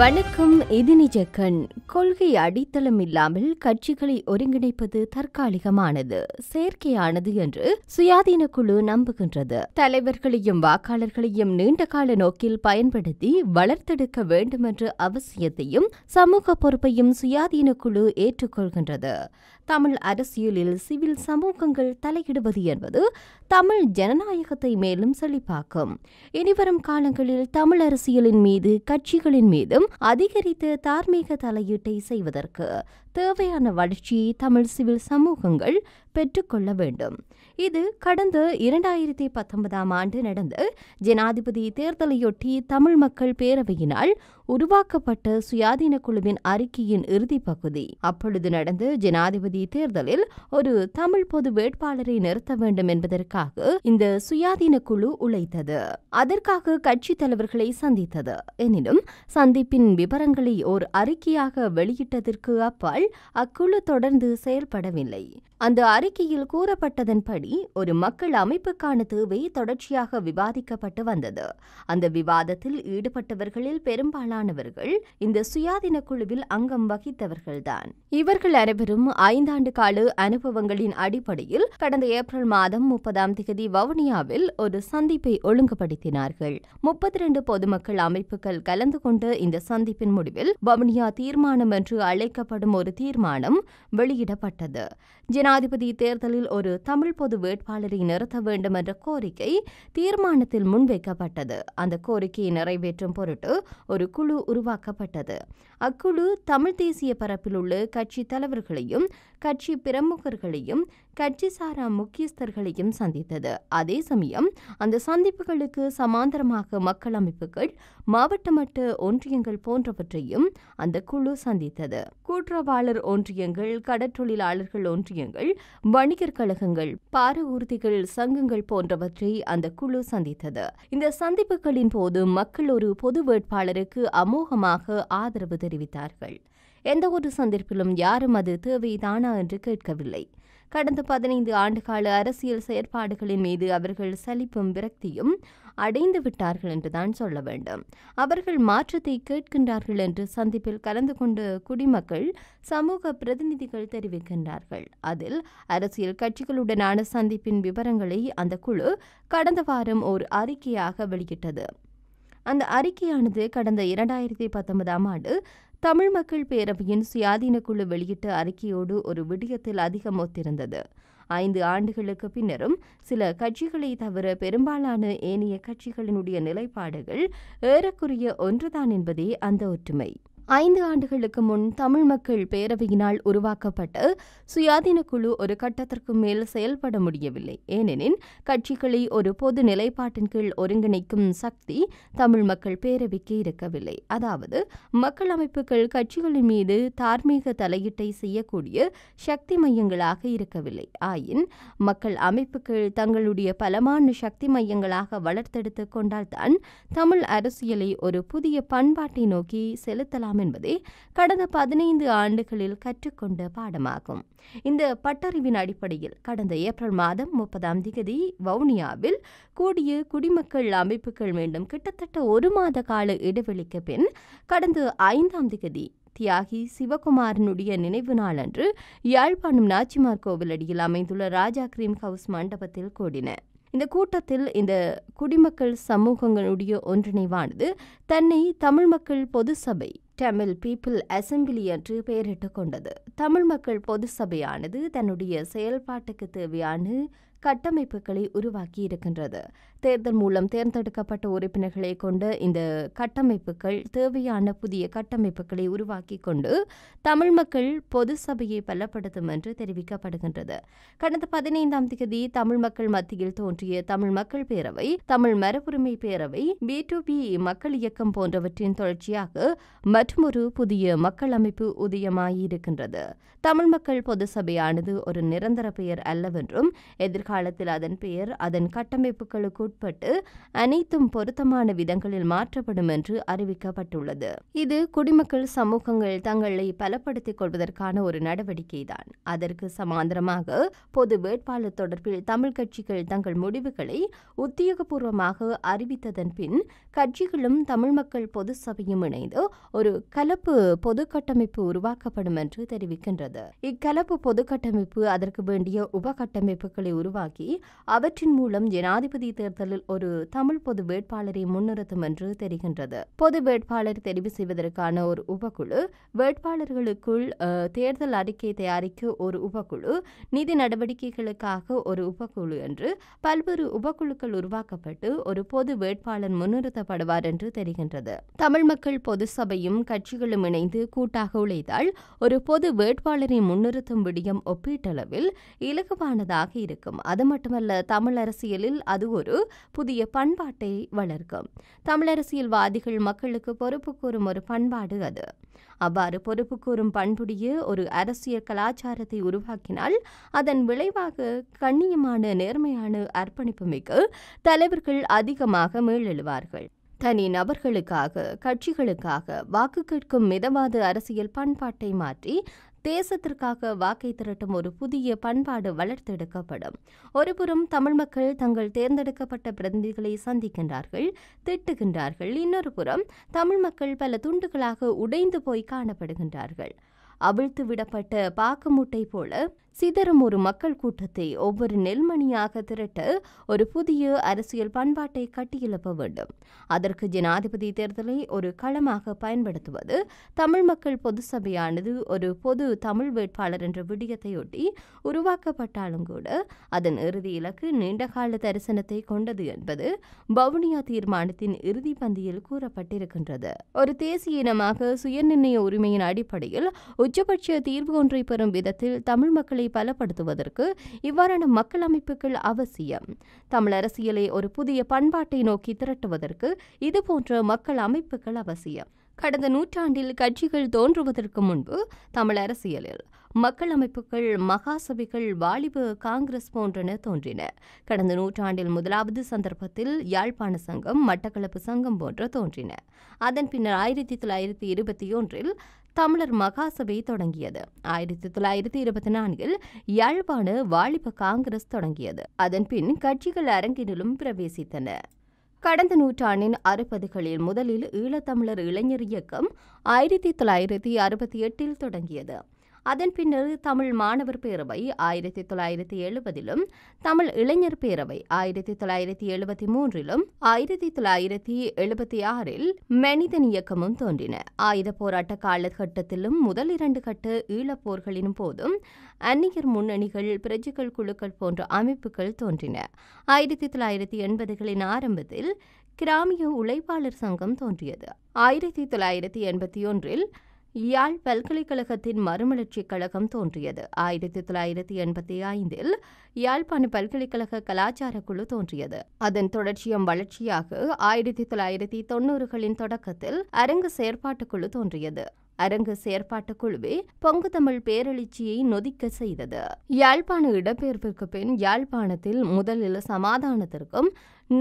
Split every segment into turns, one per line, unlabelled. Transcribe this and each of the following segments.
வணக்கம் இது நிஜக்கண் கொள்கை அடித்தளம் இல்லாமல் கட்சிகளை ஒருங்கிணைப்பது தற்காலிகமானது செயற்கையானது என்று சுயாதீன குழு நம்புகின்றது தலைவர்களையும் வாக்காளர்களையும் நீண்ட கால நோக்கில் பயன்படுத்தி வளர்த்தெடுக்க வேண்டுமென்ற அவசியத்தையும் சமூக பொறுப்பையும் சுயாதீன குழு ஏற்றுக்கொள்கின்றது தமிழ் அரசியலில் சிவில் சமூகங்கள் தலையிடுவது என்பது தமிழ் ஜனநாயகத்தை மேலும் செழிப்பாக்கும் இனிவரும் காலங்களில் தமிழ் அரசியலின் மீது கட்சிகளின் மீதும் அதிகரித்த தார்மீக தலையீட்டை செய்வதற்கு தேவையான வளர்ச்சியை தமிழ் சிவில் சமூகங்கள் பெற்றுக்கொள்ள வேண்டும் இது கடந்த இரண்டாயிரத்தி பத்தொன்பதாம் ஆண்டு நடந்த ஜனாதிபதி தேர்தலையொட்டி தமிழ் மக்கள் பேரவையினால் உருவாக்கப்பட்ட சுயாதீன குழுவின் அறிக்கையின் இறுதி பகுதி அப்பொழுது நடந்த ஜனாதிபதி தேர்தலில் ஒரு தமிழ் பொது வேட்பாளரை நிறுத்த வேண்டும் என்பதற்காக இந்த சுயாதீன குழு உழைத்தது அதற்காக கட்சி தலைவர்களை சந்தித்தது எனினும் சந்திப்பின் விவரங்களை ஓர் அறிக்கையாக வெளியிட்டதற்கு அப்பால் அக்குழு தொடர்ந்து செயல்படவில்லை அந்த அறிக்கையில் கூறப்பட்டதன்படி ஒரு மக்கள் அமைப்புக்கான தேவை தொடர்ச்சியாக விவாதிக்கப்பட்டு வந்தது அந்த விவாதத்தில் ஈடுபட்டவர்களில் பெரும்பாலானவர்கள் இந்த சுயாதீன குழுவில் அங்கம் வகித்தவர்கள்தான் இவர்கள் அனைவரும் ஐந்தாண்டு கால அனுபவங்களின் அடிப்படையில் கடந்த ஏப்ரல் மாதம் முப்பதாம் தேதி வவுனியாவில் ஒரு சந்திப்பை ஒழுங்குபடுத்தினார்கள் முப்பத்தி இரண்டு பொதுமக்கள் அமைப்புகள் கலந்து கொண்ட இந்த சந்திப்பின் முடிவில் வவுனியா தீர்மானம் என்று அழைக்கப்படும் ஒரு தீர்மானம் வெளியிடப்பட்டது ஜனாதிபதி தேர்தலில் ஒரு தமிழ் பொது வேட்பாளரை நிறுத்த வேண்டும் என்ற கோரிக்கை தீர்மானத்தில் முன்வைக்கப்பட்டது அந்த கோரிக்கையை நிறைவேற்றும் பொருட்டு ஒரு குழு உருவாக்கப்பட்டது அக்குழு தமிழ் தேசிய பரப்பில் உள்ள கட்சி தலைவர்களையும் கட்சி பிரமுகர்களையும் கட்சி சாரா முக்கியஸ்தர்களையும் சந்தித்தது அதே சமயம் அந்த சந்திப்புகளுக்கு சமாந்தரமாக மக்கள் அமைப்புகள் மாவட்ட மட்ட ஒன்றியங்கள் போன்றவற்றையும் அந்த குழு சந்தித்தது கூட்டுறவாளர் ஒன்றியங்கள் கடற்றொழிலாளர்கள் ஒன்றியங்கள் வணிகர் கழகங்கள் பார ஊர்திகள் சங்கங்கள் போன்றவற்றை அந்த குழு சந்தித்தது இந்த சந்திப்புகளின் போது மக்கள் ஒரு பொது வேட்பாளருக்கு அமோகமாக ஆதரவு தெரிவித்தார்கள் எந்த ஒரு சந்திப்பிலும் யாரும் அது தேவைதானா என்று கேட்கவில்லை கடந்த பதினைந்து ஆண்டுகால அரசியல் செயற்பாடுகளின் மீது அவர்கள் சலிப்பும் விரக்தியும் அடைந்து விட்டார்கள் என்றுதான் சொல்ல வேண்டும் அவர்கள் மாற்றத்தை கேட்கின்றார்கள் என்று சந்திப்பில் கலந்து கொண்ட குடிமக்கள் சமூக பிரதிநிதிகள் தெரிவிக்கின்றார்கள் அதில் அரசியல் கட்சிகளுடனான சந்திப்பின் விவரங்களை அந்த குழு கடந்த வாரம் ஓர் அறிக்கையாக வெளியிட்டது அந்த அறிக்கையானது கடந்த இரண்டாயிரத்தி பத்தொன்பதாம் ஆண்டு தமிழ் மக்கள் பேரவையின் சுயாதீன குழு வெளியிட்ட அறிக்கையோடு ஒரு விடயத்தில் அதிகம் ஒத்திருந்தது ஐந்து ஆண்டுகளுக்கு பின்னரும் சில கட்சிகளை தவிர பெரும்பாலான ஏனைய கட்சிகளினுடைய நிலைப்பாடுகள் ஏறக்குரிய ஒன்றுதான் என்பதே அந்த ஒற்றுமை ஐந்து ஆண்டுகளுக்கு முன் தமிழ் மக்கள் பேரவையினால் உருவாக்கப்பட்ட சுயாதீன குழு ஒரு கட்டத்திற்கு மேல் செயல்பட முடியவில்லை ஏனெனில் கட்சிகளை ஒரு பொது நிலைப்பாட்டின் கீழ் ஒருங்கிணைக்கும் சக்தி தமிழ் மக்கள் பேரவைக்கு இருக்கவில்லை அதாவது மக்கள் அமைப்புகள் கட்சிகளின் மீது தார்மீக தலையீட்டை செய்யக்கூடிய சக்தி மையங்களாக இருக்கவில்லை ஆயின் மக்கள் அமைப்புகள் தங்களுடைய பலமான சக்தி மையங்களாக வளர்த்தெடுத்து கொண்டால்தான் தமிழ் அரசியலை ஒரு புதிய பண்பாட்டை நோக்கி செலுத்தலாம் வேண்டும் என்பதே கடந்த பதினைந்து ஆண்டுகளில் கற்றுக்கொண்ட பாடமாகும் இந்த பட்டறிவின் அடிப்படையில் கடந்த ஏப்ரல் மாதம் முப்பதாம் திகதி வவுனியாவில் கூடிய குடிமக்கள் அமைப்புகள் மீண்டும் கிட்டத்தட்ட ஒரு மாத கால இடைவெளிக்கு பின் கடந்த ஐந்தாம் திகதி தியாகி சிவகுமாரனுடைய நினைவு நாள் அன்று யாழ்ப்பாணம் நாச்சிமார் கோவில் அடியில் அமைந்துள்ள ராஜா கிரீம் ஹவுஸ் மண்டபத்தில் கூடின இந்த கூட்டத்தில் இந்த குடிமக்கள் சமூகங்களுடைய ஒன்றிணைவானது தன்னை தமிழ் மக்கள் பொது சபை தமிழ் பீப்புள் அசம்பிளி என்று பெயரிட்டுக் கொண்டது தமிழ் மக்கள் பொது சபையானது தன்னுடைய செயல்பாட்டுக்கு தேவையான கட்டமைப்புகளை உருவாக்கி இருக்கின்றது தேர்தல் மூலம் தேர்ந்தெடுக்கப்பட்ட உறுப்பினர்களை கொண்ட இந்த கட்டமைப்புகள் தேவையான புதிய கட்டமைப்புகளை உருவாக்கி கொண்டு தமிழ் மக்கள் பொது சபையை பலப்படுத்தும் என்று தெரிவிக்கப்படுகின்றது கடந்த பதினைந்தாம் தேதி தமிழ் மக்கள் மத்தியில் தோன்றிய தமிழ் மக்கள் பேரவை தமிழ் மரபுரிமை பேரவை பி டு பி மக்கள் இயக்கம் போன்றவற்றின் தொடர்ச்சியாக மற்றொரு புதிய மக்கள் அமைப்பு உதயமாயிருக்கின்றது தமிழ் மக்கள் பொது சபையானது ஒரு நிரந்தர பெயர் அல்லவென்றும் எதிர்காலத்தில் அதன் பெயர் அதன் கட்டமைப்புகளுக்கு உட்பட்டு அனைத்தும் பொருத்தமான விதங்களில் மாற்றப்படும் என்று அறிவிக்கப்பட்டுள்ளது இது குடிமக்கள் சமூகங்கள் தங்களை பலப்படுத்திக் கொள்வதற்கான ஒரு நடவடிக்கைதான் அதற்கு சமாந்தரமாக பொது வேட்பாளர் தொடர்பில் தமிழ் கட்சிகள் தங்கள் முடிவுகளை உத்தியோகபூர்வமாக அறிவித்ததன் பின் கட்சிகளும் தமிழ் மக்கள் பொது சபையும் இணைந்து ஒரு கலப்பு பொது கட்டமைப்பு உருவாக்கப்படும் என்று தெரிவிக்கின்றது இக்கலப்பு பொது கட்டமைப்பு அதற்கு வேண்டிய உபகட்டமைப்புகளை உருவாக்கி அவற்றின் மூலம் ஜனாதிபதி தேர்தல் தேர்தலில் ஒரு தமிழ் பொது வேட்பாளரை முன்னிறுத்தும் என்று தெரிகின்றது பொது வேட்பாளர் தெரிவு செய்வதற்கான ஒரு உபக்குழு வேட்பாளர்களுக்குள் தேர்தல் அறிக்கை தயாரிக்க ஒரு உபக்குழு நிதி நடவடிக்கைகளுக்காக ஒரு உபக்குழு என்று பல்வேறு உபக்குழுக்கள் உருவாக்கப்பட்டு ஒரு பொது வேட்பாளர் முன்னிறுத்தப்படுவார் என்று தெரிகின்றது தமிழ் மக்கள் பொது சபையும் கட்சிகளும் இணைந்து கூட்டாக உழைத்தால் ஒரு பொது வேட்பாளரை முன்னிறுத்தும் விடியம் ஒப்பீட்டளவில் இலகுவானதாக இருக்கும் அது மட்டுமல்ல தமிழ் அரசியலில் அது ஒரு புதிய பண்பாட்டை வளர்க்கும் தமிழரசியல்வாதிகள் மக்களுக்கு பொறுப்பு கூறும் ஒரு பண்பாடு அது அவ்வாறு பொறுப்பு கூறும் பண்புடைய ஒரு அரசியல் கலாச்சாரத்தை உருவாக்கினால் அதன் விளைவாக கண்ணியமான நேர்மையான அர்ப்பணிப்பு மிக்க தலைவர்கள் அதிகமாக மேலெழுவார்கள் தனி நபர்களுக்காக கட்சிகளுக்காக வாக்கு கேட்கும் மிதவாத அரசியல் பண்பாட்டை மாற்றி தேசத்திற்காக வாக்கை திரட்டும் ஒரு புதிய பண்பாடு வளர்த்தெடுக்கப்படும் ஒருபுறம் தமிழ் மக்கள் தங்கள் தேர்ந்தெடுக்கப்பட்ட பிரதிநிதிகளை சந்திக்கின்றார்கள் திட்டுகின்றார்கள் இன்னொரு புறம் தமிழ் மக்கள் பல துண்டுகளாக உடைந்து போய் காணப்படுகின்றார்கள் அவிழ்த்து விடப்பட்ட பாக்கு மூட்டை போல சிதறும் ஒரு மக்கள் கூட்டத்தை ஒவ்வொரு நெல்மணியாக திரட்ட ஒரு புதிய அரசியல் பண்பாட்டை கட்டியெழுப்ப வேண்டும் அதற்கு ஜனாதிபதி தேர்தலை ஒரு களமாக பயன்படுத்துவது தமிழ் மக்கள் பொது சபையானது ஒரு பொது தமிழ் வேட்பாளர் என்ற விடயத்தையொட்டி உருவாக்கப்பட்டாலும் கூட அதன் இறுதி இலக்கு நீண்டகால தரிசனத்தை கொண்டது என்பது வவுனியா தீர்மானத்தின் இறுதி பந்தியில் கூறப்பட்டிருக்கின்றது ஒரு தேசிய இனமாக சுயநிர்ணய உரிமையின் அடிப்படையில் உச்சபட்ச தீர்வு ஒன்றை பெறும் விதத்தில் தமிழ் மக்கள் அமைப்புகளை பலப்படுத்துவதற்கு இவ்வாறான மக்கள் அமைப்புகள் அவசியம் தமிழ் அரசியலை ஒரு புதிய பண்பாட்டை நோக்கி திரட்டுவதற்கு இதுபோன்ற மக்கள் அமைப்புகள் அவசியம் கடந்த நூற்றாண்டில் கட்சிகள் தோன்றுவதற்கு முன்பு தமிழ் அரசியலில் மக்கள் அமைப்புகள் மகாசபைகள் வாலிபு காங்கிரஸ் போன்றன தோன்றின கடந்த நூற்றாண்டில் முதலாவது சந்தர்ப்பத்தில் யாழ்ப்பாண சங்கம் மட்டக்களப்பு சங்கம் போன்ற தோன்றின அதன் பின்னர் ஆயிரத்தி தொள்ளாயிரத்தி இருபத்தி ஒன்றில் தமிழர் மகாசபை தொடங்கியது ஆயிரத்தி தொள்ளாயிரத்தி இருபத்தி நான்கில் யாழ்ப்பாண வாலிப காங்கிரஸ் தொடங்கியது அதன் பின் கட்சிகள் அரங்கினிலும் பிரவேசித்தன கடந்த நூற்றாண்டின் அறுபதுகளில் முதலில் ஈழத்தமிழர் இளைஞர் இயக்கம் ஆயிரத்தி தொள்ளாயிரத்தி அறுபத்தி எட்டில் தொடங்கியது அதன் பின்னர் தமிழ் மாணவர் பேரவை ஆயிரத்தி தொள்ளாயிரத்தி எழுபதிலும் தமிழ் இளைஞர் பேரவை ஆயிரத்தி தொள்ளாயிரத்தி எழுபத்தி மூன்றிலும் ஆயிரத்தி தொள்ளாயிரத்தி எழுபத்தி ஆறில் மனிதன் இயக்கமும் தோன்றின ஆயுத போராட்ட காலகட்டத்திலும் முதல் இரண்டு கட்ட ஈழப்போர்களின் போதும் அந்நியர் முன்னணிகள் பிரஜுகள் குழுக்கள் போன்ற அமைப்புகள் தோன்றின ஆயிரத்தி தொள்ளாயிரத்தி எண்பதுகளின் ஆரம்பத்தில் கிராமிய உழைப்பாளர் சங்கம் தோன்றியது ஆயிரத்தி தொள்ளாயிரத்தி எண்பத்தி ஒன்றில் யாழ் பல்கலைக்கழகத்தின் மறுமலர்ச்சிக் கழகம் தோன்றியது ஆயிரத்தி தொள்ளாயிரத்தி எண்பத்தி ஐந்தில் யாழ்ப்பாண பல்கலைக்கழக கலாச்சார குழு தோன்றியது அதன் தொடர்ச்சியம் வளர்ச்சியாக ஆயிரத்தி தொள்ளாயிரத்தி தொன்னூறுகளின் தொடக்கத்தில் அரங்கு செயற்பாட்டுக் குழு தோன்றியது அரங்கு செயற்பாட்டு குழுவே பொங்கு தமிழ் பேரெழுச்சியை நொதிக்க செய்தது யாழ்ப்பாண இடப்பெயர்விற்கு பின் யாழ்ப்பாணத்தில் முதலில் சமாதானத்திற்கும்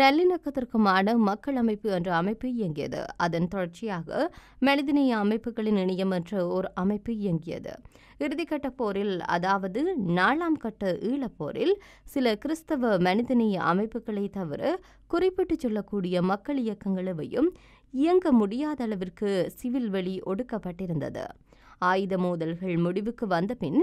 நல்லிணக்கத்திற்குமான மக்கள் அமைப்பு என்ற அமைப்பு இயங்கியது அதன் தொடர்ச்சியாக மனிதநேய அமைப்புகளின் இணையம் என்ற ஓர் அமைப்பு இயங்கியது இறுதிக்கட்ட போரில் அதாவது நாலாம் கட்ட ஈழப்போரில் சில கிறிஸ்தவ மனிதநேய அமைப்புகளை தவிர குறிப்பிட்டு சொல்லக்கூடிய மக்கள் இயக்கங்களவையும் இயங்க முடியாத அளவிற்கு சிவில் வழி ஒடுக்கப்பட்டிருந்தது ஆயுத மோதல்கள் முடிவுக்கு வந்தபின்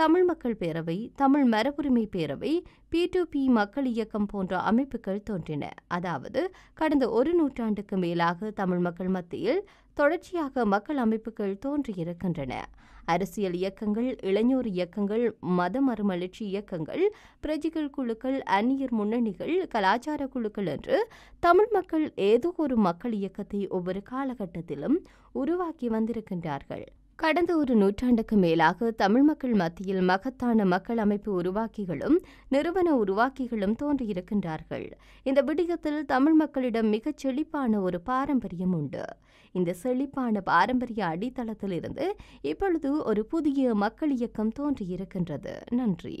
தமிழ் மக்கள் பேரவை தமிழ் மரபுரிமை பேரவை பி டு பி மக்கள் இயக்கம் போன்ற அமைப்புகள் தோன்றின அதாவது கடந்த ஒரு நூற்றாண்டுக்கு மேலாக தமிழ் மக்கள் மத்தியில் தொடர்ச்சியாக மக்கள் அமைப்புகள் தோன்றியிருக்கின்றன அரசியல் இயக்கங்கள் இளைஞர் இயக்கங்கள் மத மறுமலர்ச்சி இயக்கங்கள் பிரஜைகள் குழுக்கள் அந்நியர் முன்னணிகள் கலாச்சார குழுக்கள் என்று தமிழ் மக்கள் ஏதோ ஒரு மக்கள் இயக்கத்தை ஒவ்வொரு காலகட்டத்திலும் உருவாக்கி வந்திருக்கின்றார்கள் கடந்த ஒரு நூற்றாண்டுக்கு மேலாக தமிழ் மக்கள் மத்தியில் மகத்தான மக்கள் அமைப்பு உருவாக்கிகளும் நிறுவன உருவாக்கிகளும் தோன்றியிருக்கின்றார்கள் இந்த விடயத்தில் தமிழ் மக்களிடம் மிகச் செழிப்பான ஒரு பாரம்பரியம் உண்டு இந்த செழிப்பான பாரம்பரிய அடித்தளத்திலிருந்து இப்பொழுது ஒரு புதிய மக்கள் இயக்கம் தோன்றியிருக்கின்றது நன்றி